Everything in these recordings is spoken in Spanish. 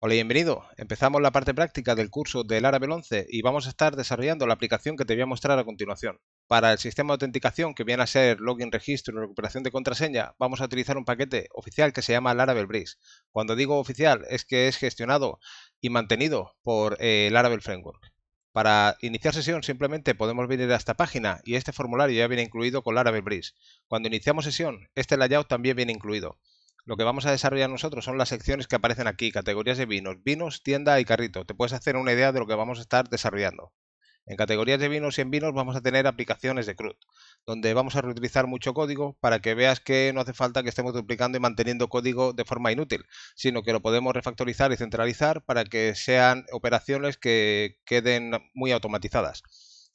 Hola y bienvenido. Empezamos la parte práctica del curso del Laravel 11 y vamos a estar desarrollando la aplicación que te voy a mostrar a continuación. Para el sistema de autenticación que viene a ser login, registro y recuperación de contraseña, vamos a utilizar un paquete oficial que se llama Laravel Bridge. Cuando digo oficial es que es gestionado y mantenido por eh, el Laravel Framework. Para iniciar sesión simplemente podemos venir a esta página y este formulario ya viene incluido con Laravel Bridge. Cuando iniciamos sesión, este layout también viene incluido. Lo que vamos a desarrollar nosotros son las secciones que aparecen aquí, categorías de vinos, vinos, tienda y carrito. Te puedes hacer una idea de lo que vamos a estar desarrollando. En categorías de vinos y en vinos vamos a tener aplicaciones de CRUD, donde vamos a reutilizar mucho código para que veas que no hace falta que estemos duplicando y manteniendo código de forma inútil, sino que lo podemos refactorizar y centralizar para que sean operaciones que queden muy automatizadas.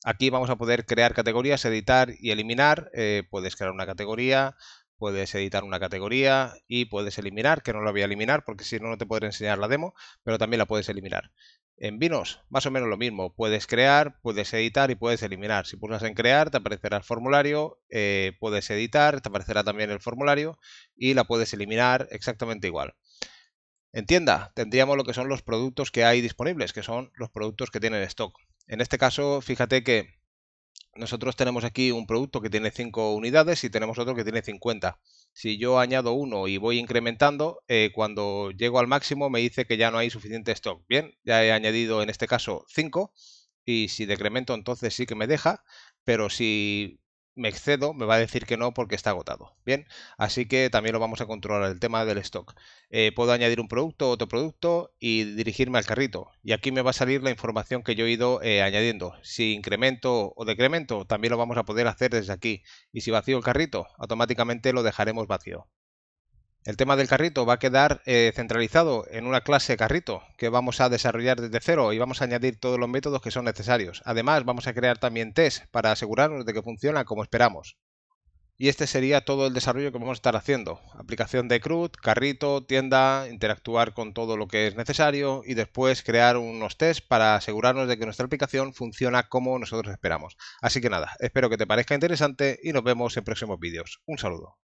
Aquí vamos a poder crear categorías, editar y eliminar. Eh, puedes crear una categoría, puedes editar una categoría y puedes eliminar, que no la voy a eliminar porque si no, no te podré enseñar la demo, pero también la puedes eliminar. En vinos, más o menos lo mismo, puedes crear, puedes editar y puedes eliminar. Si pulsas en crear, te aparecerá el formulario, eh, puedes editar, te aparecerá también el formulario y la puedes eliminar exactamente igual. En tienda tendríamos lo que son los productos que hay disponibles, que son los productos que tienen stock. En este caso, fíjate que nosotros tenemos aquí un producto que tiene 5 unidades y tenemos otro que tiene 50. Si yo añado uno y voy incrementando, eh, cuando llego al máximo me dice que ya no hay suficiente stock. Bien, ya he añadido en este caso 5 y si decremento entonces sí que me deja, pero si me excedo, me va a decir que no porque está agotado. Bien, así que también lo vamos a controlar el tema del stock. Eh, puedo añadir un producto, otro producto y dirigirme al carrito. Y aquí me va a salir la información que yo he ido eh, añadiendo. Si incremento o decremento, también lo vamos a poder hacer desde aquí. Y si vacío el carrito, automáticamente lo dejaremos vacío. El tema del carrito va a quedar eh, centralizado en una clase carrito que vamos a desarrollar desde cero y vamos a añadir todos los métodos que son necesarios. Además, vamos a crear también test para asegurarnos de que funciona como esperamos. Y este sería todo el desarrollo que vamos a estar haciendo. Aplicación de CRUD, carrito, tienda, interactuar con todo lo que es necesario y después crear unos test para asegurarnos de que nuestra aplicación funciona como nosotros esperamos. Así que nada, espero que te parezca interesante y nos vemos en próximos vídeos. Un saludo.